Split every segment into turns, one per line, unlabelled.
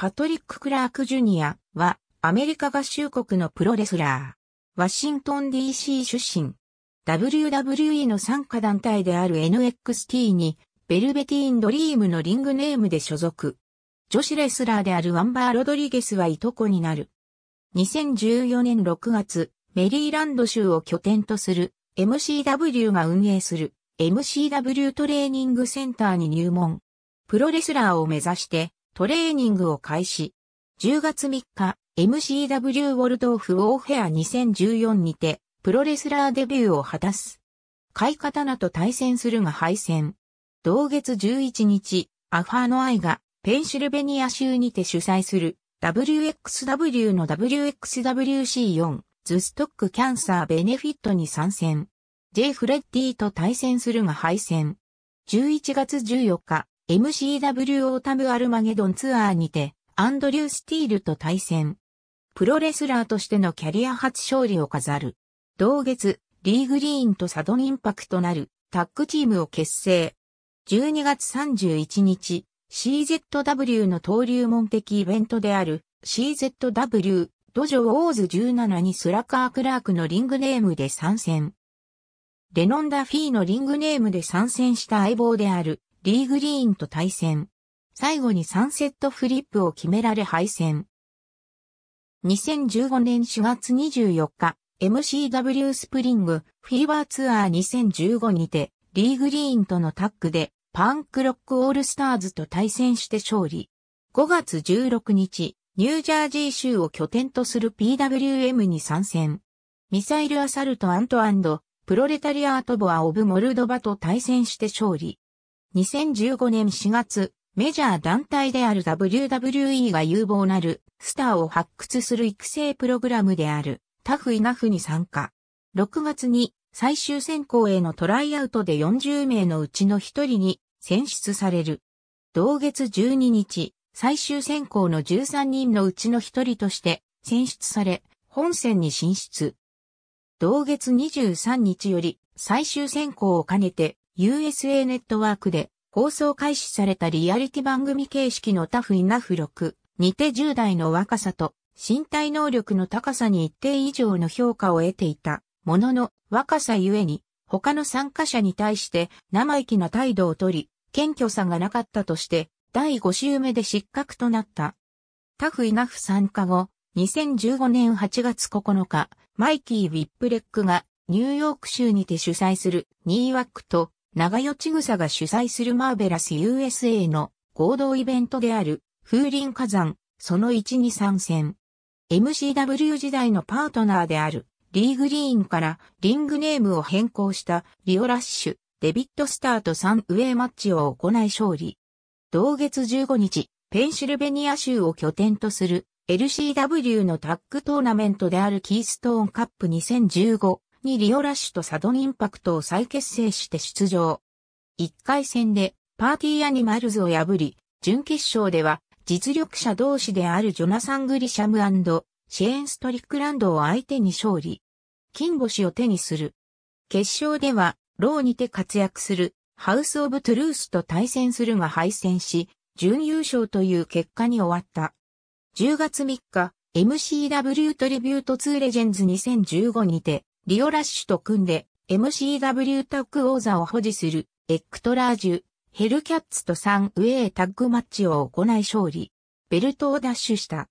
パトリック・クラーク・ジュニアはアメリカ合衆国のプロレスラー。ワシントン DC 出身。WWE の参加団体である NXT にベルベティーン・ドリームのリングネームで所属。女子レスラーであるワンバー・ロドリゲスはいとこになる。2014年6月、メリーランド州を拠点とする MCW が運営する MCW トレーニングセンターに入門。プロレスラーを目指してトレーニングを開始。10月3日、MCW ウォルドーフオーフェア2014にて、プロレスラーデビューを果たす。買い刀と対戦するが敗戦。同月11日、アファーノアイが、ペンシルベニア州にて主催する、WXW の WXWC4、ズストックキャンサーベネフィットに参戦。J. フレッディと対戦するが敗戦。11月14日、MCW オータムアルマゲドンツアーにて、アンドリュー・スティールと対戦。プロレスラーとしてのキャリア初勝利を飾る。同月、リー・グリーンとサドンインパクトなるタッグチームを結成。12月31日、CZW の登竜門的イベントである CZW ドジョウオーズ17にスラッカー・クラークのリングネームで参戦。レノン・ダ・フィーのリングネームで参戦した相棒であるリー・グリーンと対戦。最後に3セットフリップを決められ敗戦。2015年4月24日、MCW スプリングフィーバーツアー2015にて、リー・グリーンとのタッグで、パンクロックオールスターズと対戦して勝利。5月16日、ニュージャージー州を拠点とする PWM に参戦。ミサイルアサルトプロレタリアートボア・オブ・モルドバと対戦して勝利。2015年4月、メジャー団体である WWE が有望なるスターを発掘する育成プログラムであるタフイナフに参加。6月に最終選考へのトライアウトで40名のうちの1人に選出される。同月12日、最終選考の13人のうちの1人として選出され、本選に進出。同月23日より最終選考を兼ねて USA ネットワークで放送開始されたリアリティ番組形式のタフイナフ6にて10代の若さと身体能力の高さに一定以上の評価を得ていたものの若さゆえに他の参加者に対して生意気な態度をとり謙虚さがなかったとして第5週目で失格となった。タフイナフ参加後2015年8月9日マイキー・ウィップレックがニューヨーク州にて主催するニーワックと長与千草が主催するマーベラス USA の合同イベントである風林火山、その1に参戦。MCW 時代のパートナーであるリー・グリーンからリングネームを変更したリオラッシュ、デビット・スターと3ウェイマッチを行い勝利。同月15日、ペンシルベニア州を拠点とする LCW のタッグトーナメントであるキーストーンカップ2015にリオラッシュとサドンインパクトを再結成して出場。1回戦でパーティーアニマルズを破り、準決勝では実力者同士であるジョナサン・グリシャムシェーン・ストリックランドを相手に勝利。金星を手にする。決勝では、ローにて活躍するハウス・オブ・トゥルースと対戦するが敗戦し、準優勝という結果に終わった。10月3日、MCW トリビュート2レジェンズ2015にて、リオラッシュと組んで MCW タッグ王座を保持するエクトラージュ、ヘルキャッツと3ウェイタッグマッチを行い勝利、ベルトを奪取した。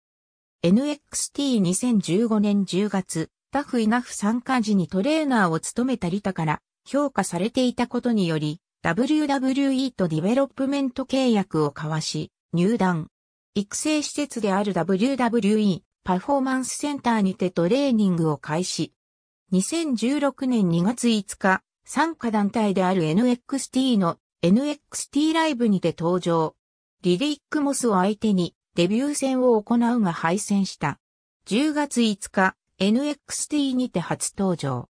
NXT2015 年10月、タフイナフ参加時にトレーナーを務めたリタから評価されていたことにより、WWE とディベロップメント契約を交わし、入団。育成施設である WWE パフォーマンスセンターにてトレーニングを開始。2016年2月5日、参加団体である NXT の NXT ライブにて登場。リリックモスを相手にデビュー戦を行うが敗戦した。10月5日、NXT にて初登場。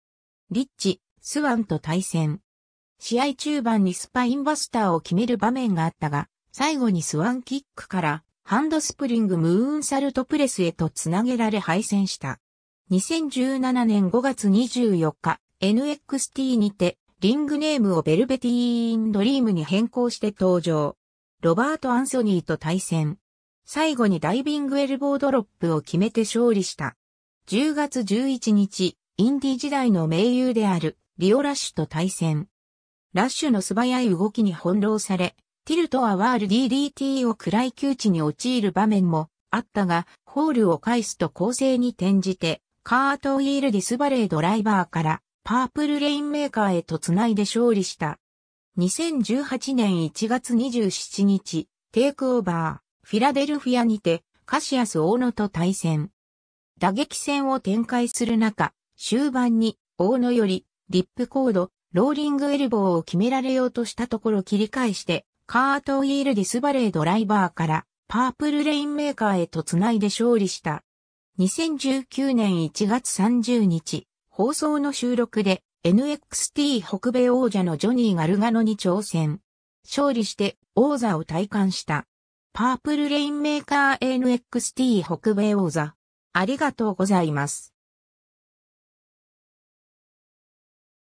リッチ、スワンと対戦。試合中盤にスパインバスターを決める場面があったが、最後にスワンキックからハンドスプリングムーンサルトプレスへとつなげられ敗戦した。2017年5月24日、NXT にて、リングネームをベルベティーンドリームに変更して登場。ロバート・アンソニーと対戦。最後にダイビングエルボードロップを決めて勝利した。10月11日、インディ時代の盟友である、リオ・ラッシュと対戦。ラッシュの素早い動きに翻弄され、ティルトはワール DDT を暗い窮地に陥る場面もあったが、ホールを返すと攻勢に転じて、カートウィールディスバレードライバーからパープルレインメーカーへと繋いで勝利した。2018年1月27日、テイクオーバー、フィラデルフィアにて、カシアスオーノと対戦。打撃戦を展開する中、終盤に大野より、リップコード、ローリングエルボーを決められようとしたところ切り返して、カートウィールディスバレードライバーから、パープルレインメーカーへと繋いで勝利した。2019年1月30日、放送の収録で NXT 北米王者のジョニー・ガルガノに挑戦。勝利して王座を体感した。パープルレインメーカー NXT 北米王座。ありがとうございます。